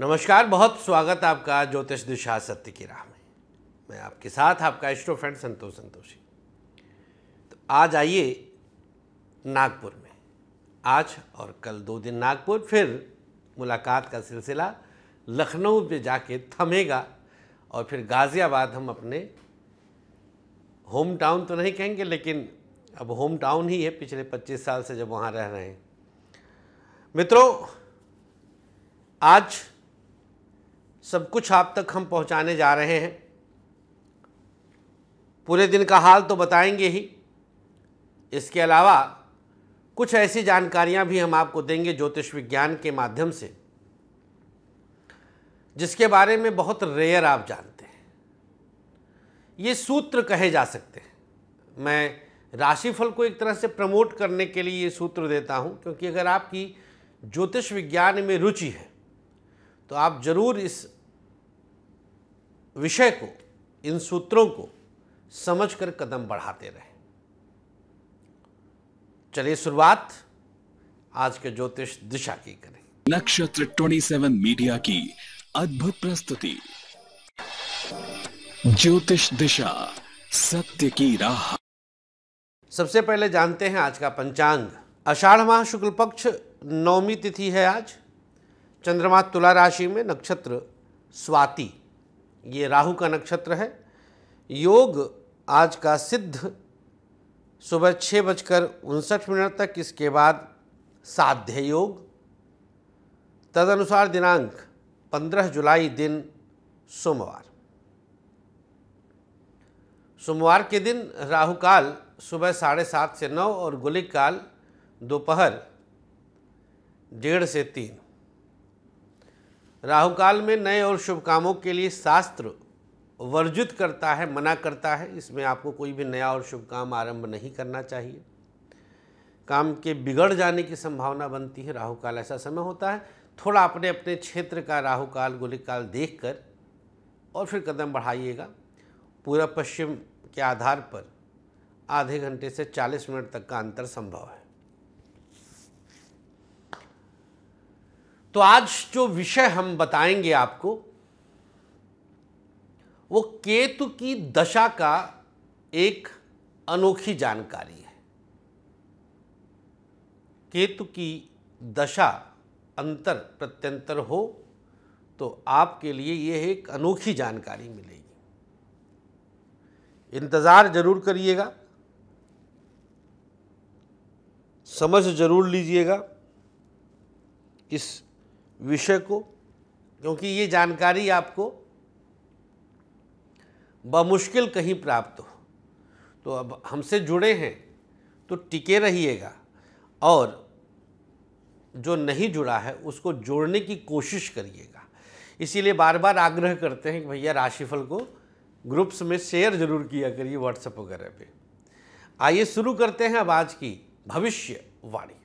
नमस्कार बहुत स्वागत आपका ज्योतिष दिशा सत्य की राह में मैं आपके साथ आपका इष्टो फ्रेंड संतोष संतोषी तो आज आइए नागपुर में आज और कल दो दिन नागपुर फिर मुलाकात का सिलसिला लखनऊ में जाके थमेगा और फिर गाज़ियाबाद हम अपने होम टाउन तो नहीं कहेंगे लेकिन अब होम टाउन ही है पिछले 25 साल से जब वहाँ रह रहे हैं मित्रों आज सब कुछ आप तक हम पहुंचाने जा रहे हैं पूरे दिन का हाल तो बताएंगे ही इसके अलावा कुछ ऐसी जानकारियां भी हम आपको देंगे ज्योतिष विज्ञान के माध्यम से जिसके बारे में बहुत रेयर आप जानते हैं ये सूत्र कहे जा सकते हैं मैं राशिफल को एक तरह से प्रमोट करने के लिए ये सूत्र देता हूँ क्योंकि अगर आपकी ज्योतिष विज्ञान में रुचि है तो आप ज़रूर इस विषय को इन सूत्रों को समझकर कदम बढ़ाते रहें चलिए शुरुआत आज के ज्योतिष दिशा की करें नक्षत्र 27 मीडिया की अद्भुत प्रस्तुति ज्योतिष दिशा सत्य की राह सबसे पहले जानते हैं आज का पंचांग अषाढ़ माह शुक्ल पक्ष नवमी तिथि है आज चंद्रमा तुला राशि में नक्षत्र स्वाति ये राहु का नक्षत्र है योग आज का सिद्ध सुबह छः बजकर उनसठ मिनट तक इसके बाद साध्य योग तदनुसार दिनांक 15 जुलाई दिन सोमवार सोमवार के दिन राहु काल सुबह साढ़े सात से नौ और गुलिक काल दोपहर डेढ़ से तीन राहु काल में नए और शुभ कामों के लिए शास्त्र वर्जित करता है मना करता है इसमें आपको कोई भी नया और शुभ काम आरंभ नहीं करना चाहिए काम के बिगड़ जाने की संभावना बनती है राहु काल ऐसा समय होता है थोड़ा अपने अपने क्षेत्र का राहु काल गोलिक काल देख कर और फिर कदम बढ़ाइएगा पूरा पश्चिम के आधार पर आधे घंटे से 40 मिनट तक का अंतर संभव है तो आज जो विषय हम बताएंगे आपको वो केतु की दशा का एक अनोखी जानकारी है केतु की दशा अंतर प्रत्यंतर हो तो आपके लिए यह एक अनोखी जानकारी मिलेगी इंतज़ार जरूर करिएगा समझ जरूर लीजिएगा इस विषय को क्योंकि ये जानकारी आपको बमुश्किल कहीं प्राप्त हो तो अब हमसे जुड़े हैं तो टिके रहिएगा और जो नहीं जुड़ा है उसको जोड़ने की कोशिश करिएगा इसीलिए बार बार आग्रह करते हैं कि भैया राशिफल को ग्रुप्स में शेयर जरूर किया करिए व्हाट्सएप वगैरह पे आइए शुरू करते हैं अब आज की भविष्यवाणी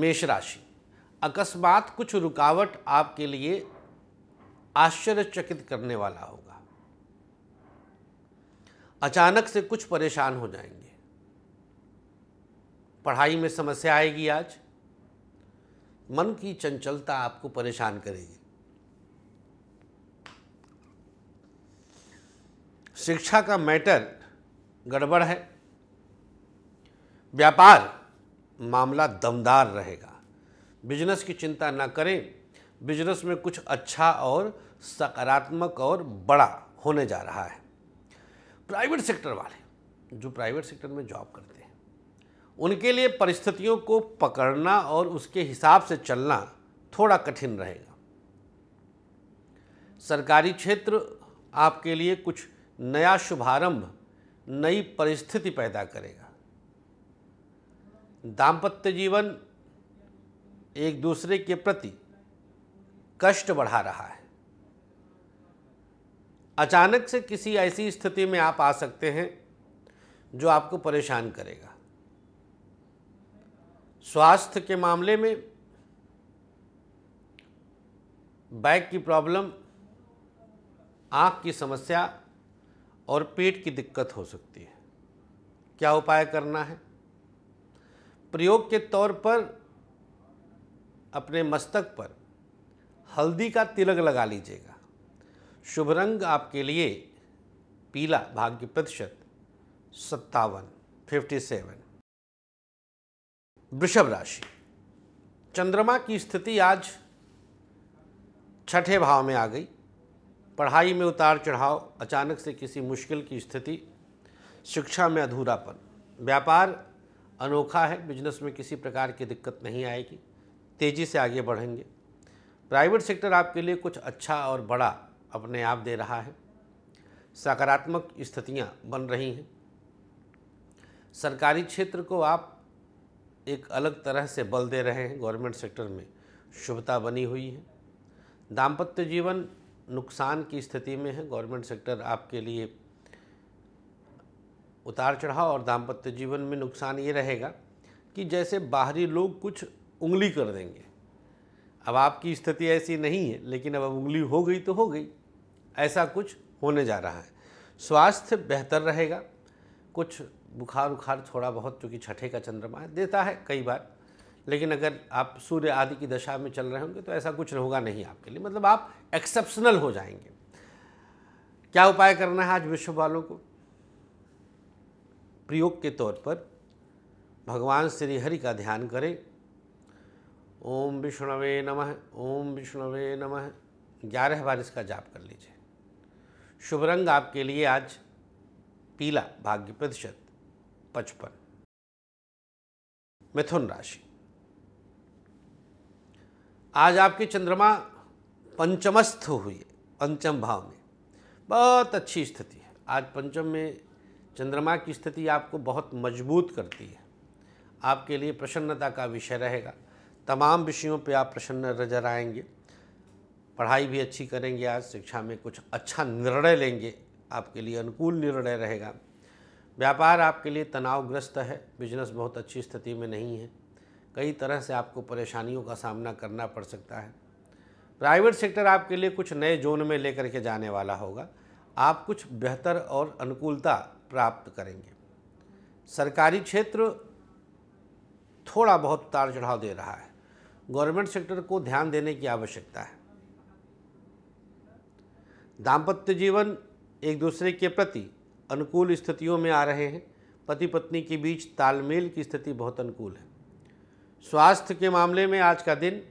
मेष राशि अकस्मात कुछ रुकावट आपके लिए आश्चर्यचकित करने वाला होगा अचानक से कुछ परेशान हो जाएंगे पढ़ाई में समस्या आएगी आज मन की चंचलता आपको परेशान करेगी शिक्षा का मैटर गड़बड़ है व्यापार मामला दमदार रहेगा बिजनेस की चिंता ना करें बिजनेस में कुछ अच्छा और सकारात्मक और बड़ा होने जा रहा है प्राइवेट सेक्टर वाले जो प्राइवेट सेक्टर में जॉब करते हैं उनके लिए परिस्थितियों को पकड़ना और उसके हिसाब से चलना थोड़ा कठिन रहेगा सरकारी क्षेत्र आपके लिए कुछ नया शुभारंभ नई परिस्थिति पैदा करेगा दाम्पत्य जीवन एक दूसरे के प्रति कष्ट बढ़ा रहा है अचानक से किसी ऐसी स्थिति में आप आ सकते हैं जो आपको परेशान करेगा स्वास्थ्य के मामले में बैक की प्रॉब्लम आँख की समस्या और पेट की दिक्कत हो सकती है क्या उपाय करना है प्रयोग के तौर पर अपने मस्तक पर हल्दी का तिलक लगा लीजिएगा शुभ रंग आपके लिए पीला भाग्य प्रतिशत सत्तावन फिफ्टी सेवन वृषभ राशि चंद्रमा की स्थिति आज छठे भाव में आ गई पढ़ाई में उतार चढ़ाव अचानक से किसी मुश्किल की स्थिति शिक्षा में अधूरापन व्यापार अनोखा है बिजनेस में किसी प्रकार की दिक्कत नहीं आएगी तेज़ी से आगे बढ़ेंगे प्राइवेट सेक्टर आपके लिए कुछ अच्छा और बड़ा अपने आप दे रहा है सकारात्मक स्थितियां बन रही हैं सरकारी क्षेत्र को आप एक अलग तरह से बल दे रहे हैं गवर्नमेंट सेक्टर में शुभता बनी हुई है दाम्पत्य जीवन नुकसान की स्थिति में है गवर्नमेंट सेक्टर आपके लिए उतार चढ़ाव और दाम्पत्य जीवन में नुकसान ये रहेगा कि जैसे बाहरी लोग कुछ उंगली कर देंगे अब आपकी स्थिति ऐसी नहीं है लेकिन अब उंगली हो गई तो हो गई ऐसा कुछ होने जा रहा है स्वास्थ्य बेहतर रहेगा कुछ बुखार उखार थोड़ा बहुत चूँकि छठे का चंद्रमा है देता है कई बार लेकिन अगर आप सूर्य आदि की दशा में चल रहे होंगे तो ऐसा कुछ होगा नहीं आपके लिए मतलब आप एक्सेप्शनल हो जाएंगे क्या उपाय करना है आज विश्व वालों को प्रयोग के तौर पर भगवान श्री हरि का ध्यान करें ओम विष्णवे नमः ओम विष्णवे नमः ग्यारह बार इसका जाप कर लीजिए शुभ रंग आपके लिए आज पीला भाग्य प्रतिशत पचपन मिथुन राशि आज आपके चंद्रमा पंचमस्थ हुई पंचम भाव में बहुत अच्छी स्थिति है आज पंचम में चंद्रमा की स्थिति आपको बहुत मजबूत करती है आपके लिए प्रसन्नता का विषय रहेगा तमाम विषयों पे आप प्रसन्न नजर आएंगे पढ़ाई भी अच्छी करेंगे आज शिक्षा में कुछ अच्छा निर्णय लेंगे आपके लिए अनुकूल निर्णय रहेगा व्यापार आपके लिए तनावग्रस्त है बिजनेस बहुत अच्छी स्थिति में नहीं है कई तरह से आपको परेशानियों का सामना करना पड़ सकता है प्राइवेट सेक्टर आपके लिए कुछ नए जोन में लेकर के जाने वाला होगा आप कुछ बेहतर और अनुकूलता प्राप्त करेंगे सरकारी क्षेत्र थोड़ा बहुत उतार चढ़ाव दे रहा है गवर्नमेंट सेक्टर को ध्यान देने की आवश्यकता है दाम्पत्य जीवन एक दूसरे के प्रति अनुकूल स्थितियों में आ रहे हैं पति पत्नी के बीच तालमेल की स्थिति बहुत अनुकूल है स्वास्थ्य के मामले में आज का दिन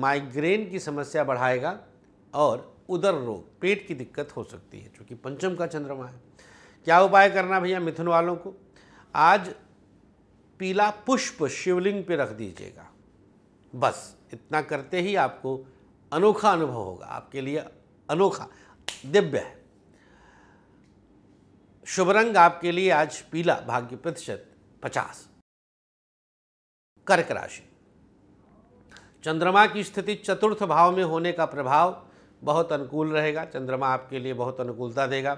माइग्रेन की समस्या बढ़ाएगा और उदर रोग पेट की दिक्कत हो सकती है क्योंकि पंचम का चंद्रमा है क्या उपाय करना भैया मिथुन वालों को आज पीला पुष्प शिवलिंग पे रख दीजिएगा बस इतना करते ही आपको अनोखा अनुभव होगा आपके लिए अनोखा दिव्य है शुभ रंग आपके लिए आज पीला भाग्य प्रतिशत पचास कर्क राशि चंद्रमा की स्थिति चतुर्थ भाव में होने का प्रभाव बहुत अनुकूल रहेगा चंद्रमा आपके लिए बहुत अनुकूलता देगा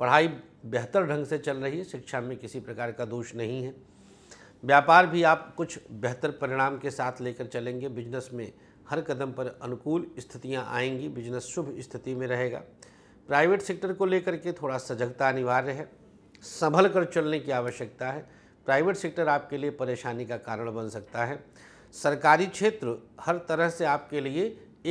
पढ़ाई बेहतर ढंग से चल रही है शिक्षा में किसी प्रकार का दोष नहीं है व्यापार भी आप कुछ बेहतर परिणाम के साथ लेकर चलेंगे बिजनेस में हर कदम पर अनुकूल स्थितियां आएंगी बिजनेस शुभ स्थिति में रहेगा प्राइवेट सेक्टर को लेकर के थोड़ा सजगता अनिवार्य है संभल कर चलने की आवश्यकता है प्राइवेट सेक्टर आपके लिए परेशानी का कारण बन सकता है सरकारी क्षेत्र हर तरह से आपके लिए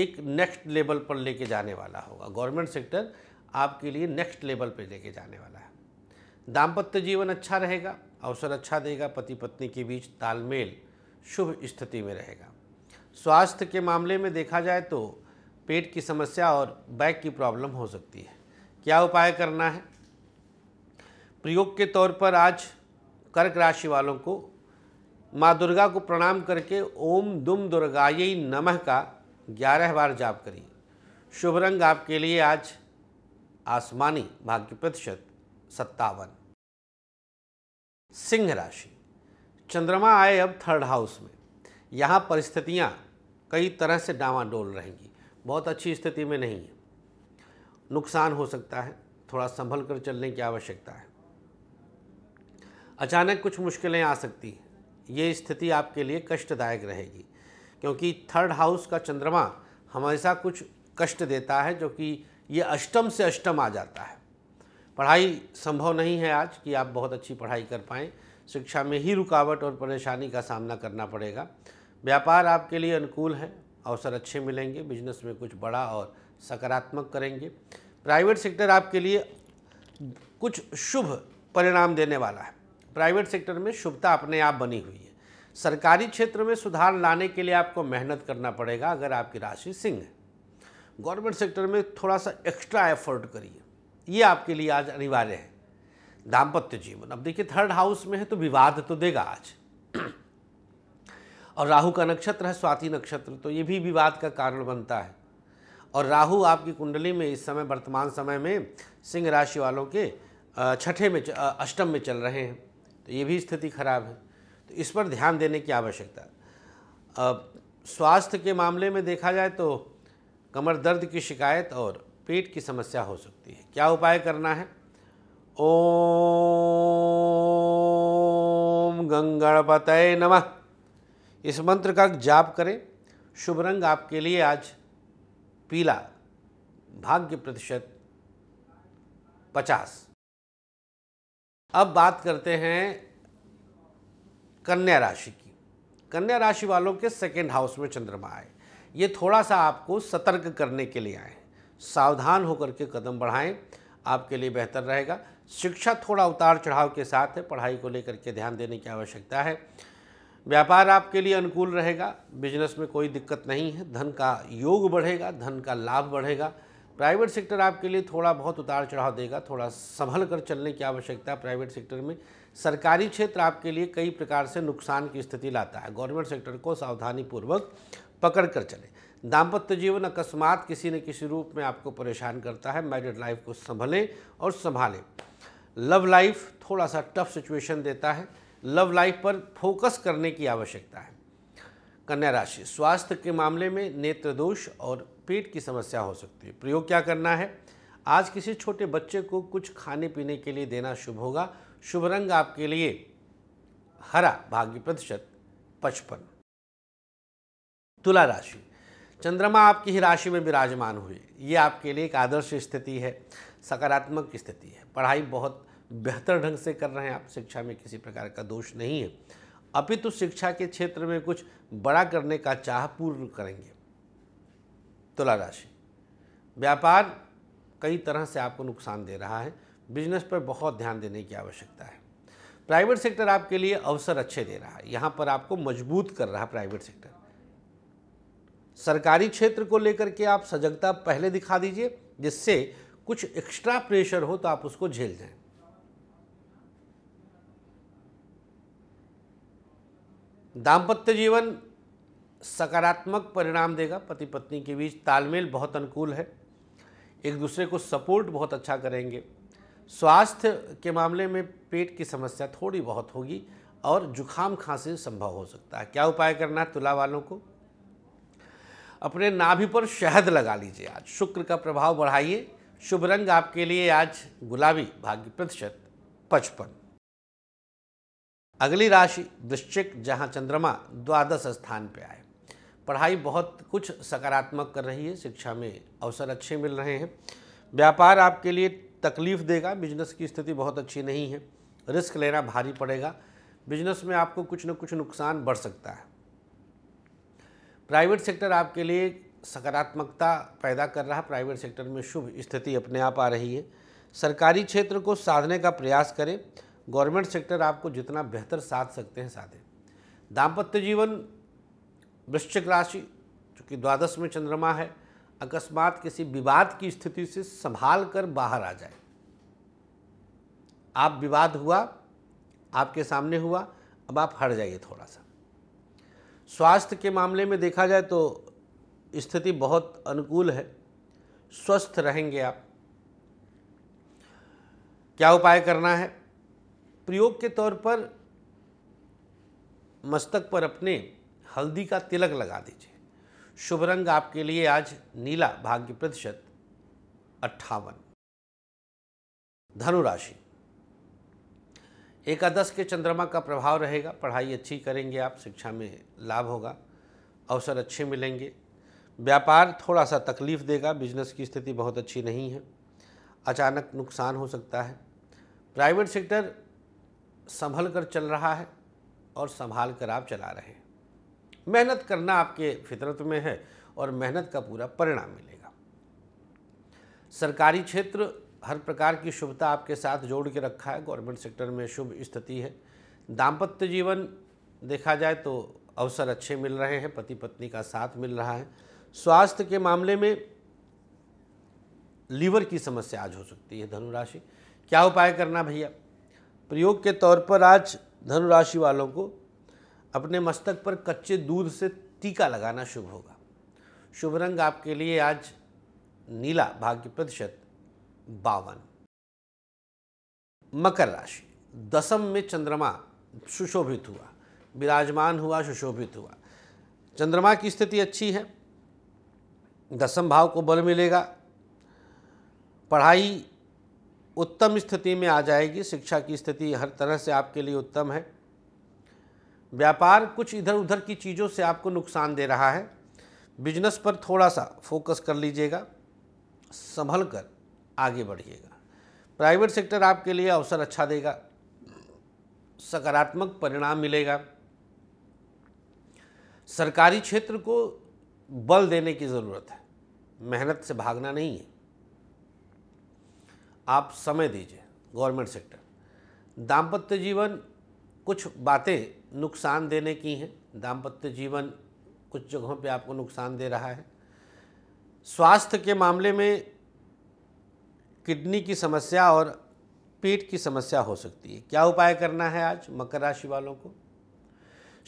एक नेक्स्ट लेवल पर लेके जाने वाला होगा गवर्नमेंट सेक्टर आपके लिए नेक्स्ट लेवल पे लेके जाने वाला है दाम्पत्य जीवन अच्छा रहेगा अवसर अच्छा देगा पति पत्नी के बीच तालमेल शुभ स्थिति में रहेगा स्वास्थ्य के मामले में देखा जाए तो पेट की समस्या और बैक की प्रॉब्लम हो सकती है क्या उपाय करना है प्रयोग के तौर पर आज कर्क राशि वालों को माँ दुर्गा को प्रणाम करके ओम दुम दुर्गायी नमः का ग्यारह बार जाप करिए शुभ रंग आपके लिए आज आसमानी भाग्य प्रतिशत सत्तावन सिंह राशि चंद्रमा आए अब थर्ड हाउस में यहाँ परिस्थितियाँ कई तरह से डावाडोल रहेंगी बहुत अच्छी स्थिति में नहीं है नुकसान हो सकता है थोड़ा संभल कर चलने की आवश्यकता है अचानक कुछ मुश्किलें आ सकती हैं ये स्थिति आपके लिए कष्टदायक रहेगी क्योंकि थर्ड हाउस का चंद्रमा हमेशा कुछ कष्ट देता है जो कि ये अष्टम से अष्टम आ जाता है पढ़ाई संभव नहीं है आज कि आप बहुत अच्छी पढ़ाई कर पाएँ शिक्षा में ही रुकावट और परेशानी का सामना करना पड़ेगा व्यापार आपके लिए अनुकूल है अवसर अच्छे मिलेंगे बिजनेस में कुछ बड़ा और सकारात्मक करेंगे प्राइवेट सेक्टर आपके लिए कुछ शुभ परिणाम देने वाला है प्राइवेट सेक्टर में शुभता अपने आप बनी हुई है सरकारी क्षेत्र में सुधार लाने के लिए आपको मेहनत करना पड़ेगा अगर आपकी राशि सिंह है गवर्नमेंट सेक्टर में थोड़ा सा एक्स्ट्रा एफर्ट करिए ये आपके लिए आज अनिवार्य है दाम्पत्य जीवन अब देखिए थर्ड हाउस में है तो विवाद तो देगा आज और राहु का नक्षत्र है स्वाति नक्षत्र तो ये भी विवाद का कारण बनता है और राहु आपकी कुंडली में इस समय वर्तमान समय में सिंह राशि वालों के छठे में अष्टम में चल रहे हैं तो ये भी स्थिति खराब है तो इस पर ध्यान देने की आवश्यकता स्वास्थ्य के मामले में देखा जाए तो कमर दर्द की शिकायत और पेट की समस्या हो सकती है क्या उपाय करना है ओम गंगणपत नमः इस मंत्र का जाप करें शुभ रंग आपके लिए आज पीला भाग्य प्रतिशत पचास अब बात करते हैं कन्या राशि की कन्या राशि वालों के सेकेंड हाउस में चंद्रमा आए ये थोड़ा सा आपको सतर्क करने के लिए आए सावधान होकर के कदम बढ़ाएं आपके लिए बेहतर रहेगा शिक्षा थोड़ा उतार चढ़ाव के साथ है पढ़ाई को लेकर के ध्यान देने की आवश्यकता है व्यापार आपके लिए अनुकूल रहेगा बिजनेस में कोई दिक्कत नहीं है धन का योग बढ़ेगा धन का लाभ बढ़ेगा प्राइवेट सेक्टर आपके लिए थोड़ा बहुत उतार चढ़ाव देगा थोड़ा संभल कर चलने की आवश्यकता है प्राइवेट सेक्टर में सरकारी क्षेत्र आपके लिए कई प्रकार से नुकसान की स्थिति लाता है गवर्नमेंट सेक्टर को सावधानीपूर्वक पकड़ कर चलें दाम्पत्य जीवन अकस्मात किसी न किसी रूप में आपको परेशान करता है मैरिड लाइफ को संभलें और संभालें लव लाइफ थोड़ा सा टफ सिचुएशन देता है लव लाइफ पर फोकस करने की आवश्यकता है कन्या राशि स्वास्थ्य के मामले में नेत्र दोष और पेट की समस्या हो सकती है प्रयोग क्या करना है आज किसी छोटे बच्चे को कुछ खाने पीने के लिए देना शुभ होगा शुभ रंग आपके लिए हरा भाग्य प्रतिशत पचपन तुला राशि चंद्रमा आपकी ही राशि में विराजमान हुए ये आपके लिए एक आदर्श स्थिति है सकारात्मक स्थिति है पढ़ाई बहुत बेहतर ढंग से कर रहे हैं आप शिक्षा में किसी प्रकार का दोष नहीं है अपितु शिक्षा के क्षेत्र में कुछ बड़ा करने का चाह पूर्ण करेंगे तुला राशि व्यापार कई तरह से आपको नुकसान दे रहा है बिजनेस पर बहुत ध्यान देने की आवश्यकता है प्राइवेट सेक्टर आपके लिए अवसर अच्छे दे रहा है यहाँ पर आपको मजबूत कर रहा है प्राइवेट सेक्टर सरकारी क्षेत्र को लेकर के आप सजगता पहले दिखा दीजिए जिससे कुछ एक्स्ट्रा प्रेशर हो तो आप उसको झेल जाए दाम्पत्य जीवन सकारात्मक परिणाम देगा पति पत्नी के बीच तालमेल बहुत अनुकूल है एक दूसरे को सपोर्ट बहुत अच्छा करेंगे स्वास्थ्य के मामले में पेट की समस्या थोड़ी बहुत होगी और जुखाम खांसी संभव हो सकता है क्या उपाय करना है तुला वालों को अपने नाभि पर शहद लगा लीजिए आज शुक्र का प्रभाव बढ़ाइए शुभ रंग आपके लिए आज गुलाबी भाग्य प्रतिशत पचपन अगली राशि वृश्चिक जहां चंद्रमा द्वादश स्थान पर आए पढ़ाई बहुत कुछ सकारात्मक कर रही है शिक्षा में अवसर अच्छे मिल रहे हैं व्यापार आपके लिए तकलीफ देगा बिजनेस की स्थिति बहुत अच्छी नहीं है रिस्क लेना भारी पड़ेगा बिजनेस में आपको कुछ न कुछ नुकसान बढ़ सकता है प्राइवेट सेक्टर आपके लिए सकारात्मकता पैदा कर रहा प्राइवेट सेक्टर में शुभ स्थिति अपने आप आ रही है सरकारी क्षेत्र को साधने का प्रयास करें गवर्नमेंट सेक्टर आपको जितना बेहतर साध सकते हैं साधें दाम्पत्य जीवन वृश्चिक राशि चूँकि द्वादश में चंद्रमा है अकस्मात किसी विवाद की स्थिति से संभाल कर बाहर आ जाए आप विवाद हुआ आपके सामने हुआ अब आप हट जाइए थोड़ा सा स्वास्थ्य के मामले में देखा जाए तो स्थिति बहुत अनुकूल है स्वस्थ रहेंगे आप क्या उपाय करना है प्रयोग के तौर पर मस्तक पर अपने हल्दी का तिलक लगा दीजिए शुभ रंग आपके लिए आज नीला भाग्य प्रतिशत अट्ठावन धनुराशि एकादश के चंद्रमा का प्रभाव रहेगा पढ़ाई अच्छी करेंगे आप शिक्षा में लाभ होगा अवसर अच्छे मिलेंगे व्यापार थोड़ा सा तकलीफ देगा बिजनेस की स्थिति बहुत अच्छी नहीं है अचानक नुकसान हो सकता है प्राइवेट सेक्टर संभल कर चल रहा है और संभाल कर आप चला रहे हैं मेहनत करना आपके फितरत में है और मेहनत का पूरा परिणाम मिलेगा सरकारी क्षेत्र हर प्रकार की शुभता आपके साथ जोड़ के रखा है गवर्नमेंट सेक्टर में शुभ स्थिति है दाम्पत्य जीवन देखा जाए तो अवसर अच्छे मिल रहे हैं पति पत्नी का साथ मिल रहा है स्वास्थ्य के मामले में लीवर की समस्या आज हो सकती है धनुराशि क्या उपाय करना भैया प्रयोग के तौर पर आज धनुराशि वालों को अपने मस्तक पर कच्चे दूध से टीका लगाना शुभ होगा शुभ रंग आपके लिए आज नीला भाग्य प्रतिशत बावन मकर राशि दसम में चंद्रमा सुशोभित हुआ विराजमान हुआ सुशोभित हुआ चंद्रमा की स्थिति अच्छी है दसम भाव को बल मिलेगा पढ़ाई उत्तम स्थिति में आ जाएगी शिक्षा की स्थिति हर तरह से आपके लिए उत्तम है व्यापार कुछ इधर उधर की चीज़ों से आपको नुकसान दे रहा है बिजनेस पर थोड़ा सा फोकस कर लीजिएगा संभल कर आगे बढ़िएगा प्राइवेट सेक्टर आपके लिए अवसर अच्छा देगा सकारात्मक परिणाम मिलेगा सरकारी क्षेत्र को बल देने की ज़रूरत है मेहनत से भागना नहीं है आप समय दीजिए गवर्नमेंट सेक्टर दाम्पत्य जीवन कुछ बातें नुकसान देने की हैं दाम्पत्य जीवन कुछ जगहों पे आपको नुकसान दे रहा है स्वास्थ्य के मामले में किडनी की समस्या और पेट की समस्या हो सकती है क्या उपाय करना है आज मकर राशि वालों को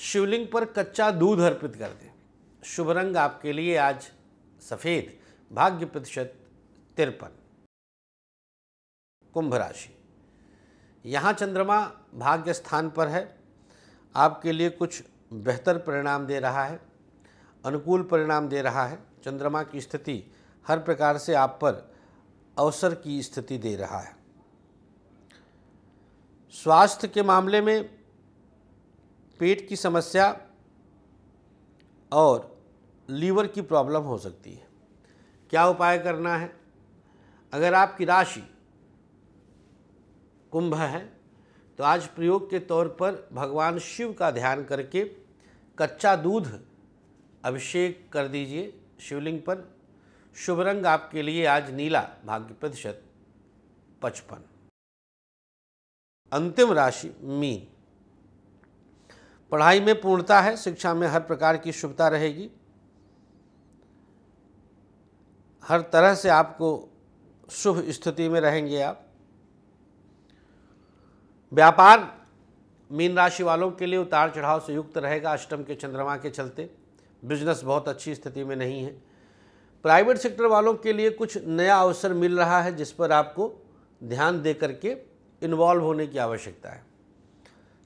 शिवलिंग पर कच्चा दूध अर्पित कर दें शुभ रंग आपके लिए आज सफ़ेद भाग्य प्रतिशत तिरपन कुंभ राशि यहाँ चंद्रमा भाग्य स्थान पर है आपके लिए कुछ बेहतर परिणाम दे रहा है अनुकूल परिणाम दे रहा है चंद्रमा की स्थिति हर प्रकार से आप पर अवसर की स्थिति दे रहा है स्वास्थ्य के मामले में पेट की समस्या और लीवर की प्रॉब्लम हो सकती है क्या उपाय करना है अगर आपकी राशि कुंभ है तो आज प्रयोग के तौर पर भगवान शिव का ध्यान करके कच्चा दूध अभिषेक कर दीजिए शिवलिंग पर शुभ रंग आपके लिए आज नीला भाग्य प्रतिशत पचपन अंतिम राशि मीन पढ़ाई में पूर्णता है शिक्षा में हर प्रकार की शुभता रहेगी हर तरह से आपको शुभ स्थिति में रहेंगे आप व्यापार मीन राशि वालों के लिए उतार चढ़ाव से युक्त रहेगा अष्टम के चंद्रमा के चलते बिजनेस बहुत अच्छी स्थिति में नहीं है प्राइवेट सेक्टर वालों के लिए कुछ नया अवसर मिल रहा है जिस पर आपको ध्यान दे करके इन्वॉल्व होने की आवश्यकता है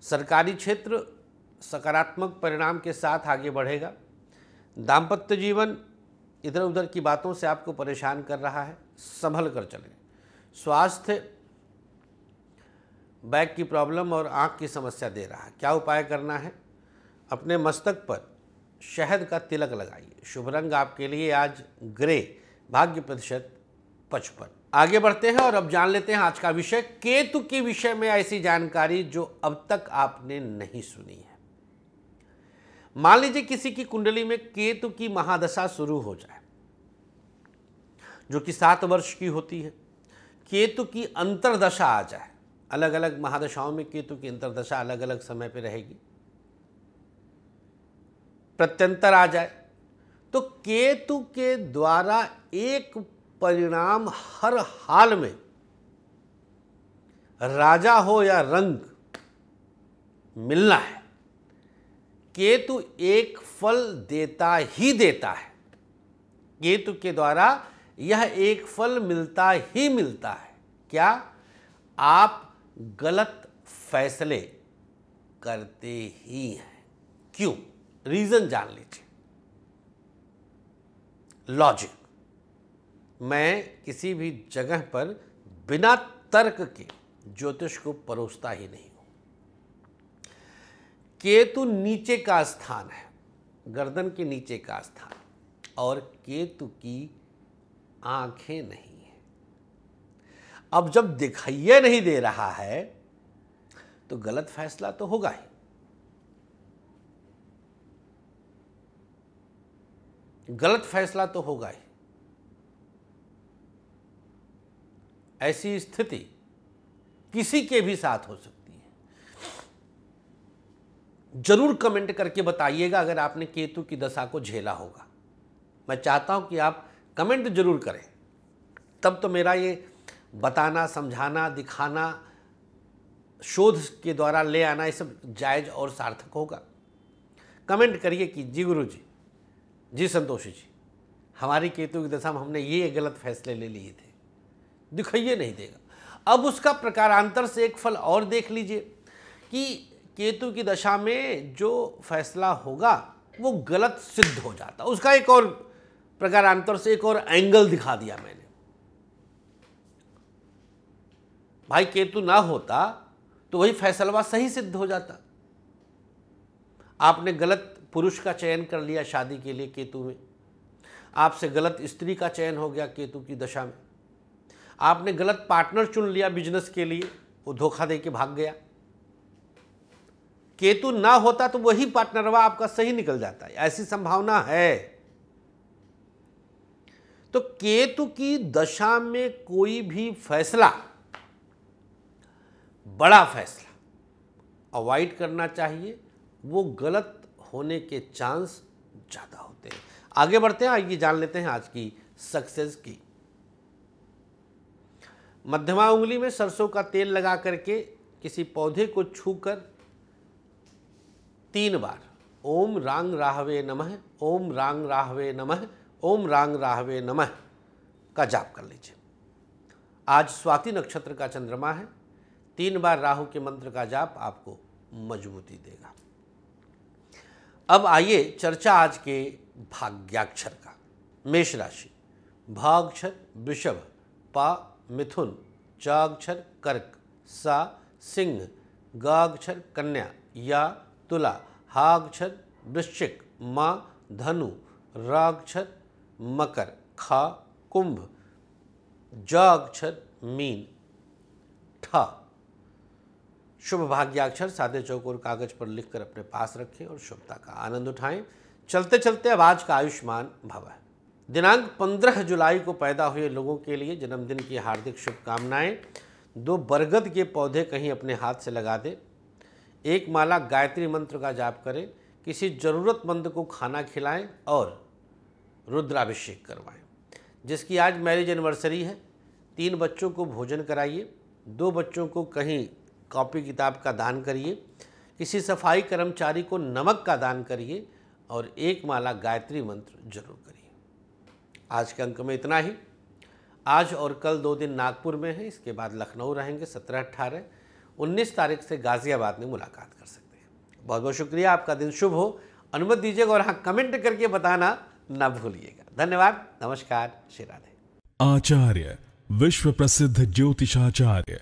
सरकारी क्षेत्र सकारात्मक परिणाम के साथ आगे बढ़ेगा दाम्पत्य जीवन इधर उधर की बातों से आपको परेशान कर रहा है संभल कर चलें स्वास्थ्य बैक की प्रॉब्लम और आँख की समस्या दे रहा है क्या उपाय करना है अपने मस्तक पर शहद का तिलक लगाइए शुभ रंग आपके लिए आज ग्रे भाग्य प्रतिशत पचपन आगे बढ़ते हैं और अब जान लेते हैं आज का विषय केतु के विषय में ऐसी जानकारी जो अब तक आपने नहीं सुनी है मान लीजिए किसी की कुंडली में केतु की महादशा शुरू हो जाए जो कि सात वर्ष की होती है केतु की अंतरदशा आ जाए अलग अलग महादशाओं में केतु की अंतरदशा अलग अलग समय पर रहेगी प्रत्यंतर आ जाए तो केतु के द्वारा एक परिणाम हर हाल में राजा हो या रंग मिलना है केतु एक फल देता ही देता है केतु के द्वारा यह एक फल मिलता ही मिलता है क्या आप गलत फैसले करते ही हैं क्यों रीजन जान लीजिए लॉजिक मैं किसी भी जगह पर बिना तर्क के ज्योतिष को परोसता ही नहीं हूं केतु नीचे का स्थान है गर्दन के नीचे का स्थान और केतु की आंखें नहीं है अब जब दिखाइए नहीं दे रहा है तो गलत फैसला तो होगा ही गलत फैसला तो होगा ही ऐसी स्थिति किसी के भी साथ हो सकती है जरूर कमेंट करके बताइएगा अगर आपने केतु की दशा को झेला होगा मैं चाहता हूं कि आप कमेंट जरूर करें तब तो मेरा ये बताना समझाना दिखाना शोध के द्वारा ले आना ये सब जायज और सार्थक होगा कमेंट करिए कि जी गुरु जी जी संतोष जी हमारी केतु की दशा में हमने ये गलत फैसले ले लिए थे दिखाइए नहीं देगा अब उसका प्रकारांतर से एक फल और देख लीजिए कि केतु की दशा में जो फैसला होगा वो गलत सिद्ध हो जाता उसका एक और प्रकारांतर से एक और एंगल दिखा दिया मैंने भाई केतु ना होता तो वही फैसलवा सही सिद्ध हो जाता आपने गलत पुरुष का चयन कर लिया शादी के लिए केतु में आपसे गलत स्त्री का चयन हो गया केतु की दशा में आपने गलत पार्टनर चुन लिया बिजनेस के लिए वो धोखा दे के भाग गया केतु ना होता तो वही पार्टनर पार्टनरवा आपका सही निकल जाता है ऐसी संभावना है तो केतु की दशा में कोई भी फैसला बड़ा फैसला अवॉइड करना चाहिए वो गलत होने के चांस ज़्यादा होते हैं आगे बढ़ते हैं आइए जान लेते हैं आज की सक्सेस की मध्यमा उंगली में सरसों का तेल लगा करके किसी पौधे को छूकर तीन बार ओम रांग राहवे नमः ओम रांग राहवे नमः ओम रांग राहवे नमः का जाप कर लीजिए आज स्वाति नक्षत्र का चंद्रमा है तीन बार राहु के मंत्र का जाप आपको मजबूती देगा अब आइए चर्चा आज के भाग्याक्षर का मेष राशि भाक्षर वृषभ पा मिथुन चाक्षर कर्क सा सिंह गाक्षर कन्या या तुला हाक्षर वृश्चिक माँ धनु राक्षर मकर खा कुंभ जाक्षर मीन ठा शुभ भाग्याक्षर सादे चौक और कागज पर लिखकर अपने पास रखें और शुभता का आनंद उठाएं चलते चलते अब आज का आयुष्मान भव है दिनांक 15 जुलाई को पैदा हुए लोगों के लिए जन्मदिन की हार्दिक शुभकामनाएं दो बरगद के पौधे कहीं अपने हाथ से लगा दें एक माला गायत्री मंत्र का जाप करें किसी ज़रूरतमंद को खाना खिलाएं और रुद्राभिषेक करवाएं जिसकी आज मैरिज एनिवर्सरी है तीन बच्चों को भोजन कराइए दो बच्चों को कहीं कॉपी किताब का दान करिए किसी सफाई कर्मचारी को नमक का दान करिए और एक माला गायत्री मंत्र जरूर करिए आज के अंक में इतना ही आज और कल दो दिन नागपुर में है इसके बाद लखनऊ रहेंगे सत्रह अट्ठारह उन्नीस तारीख से गाज़ियाबाद में मुलाकात कर सकते हैं बहुत बहुत शुक्रिया आपका दिन शुभ हो अनुमति दीजिएगा और हाँ कमेंट करके बताना ना भूलिएगा धन्यवाद नमस्कार श्री राधे आचार्य विश्व प्रसिद्ध ज्योतिषाचार्य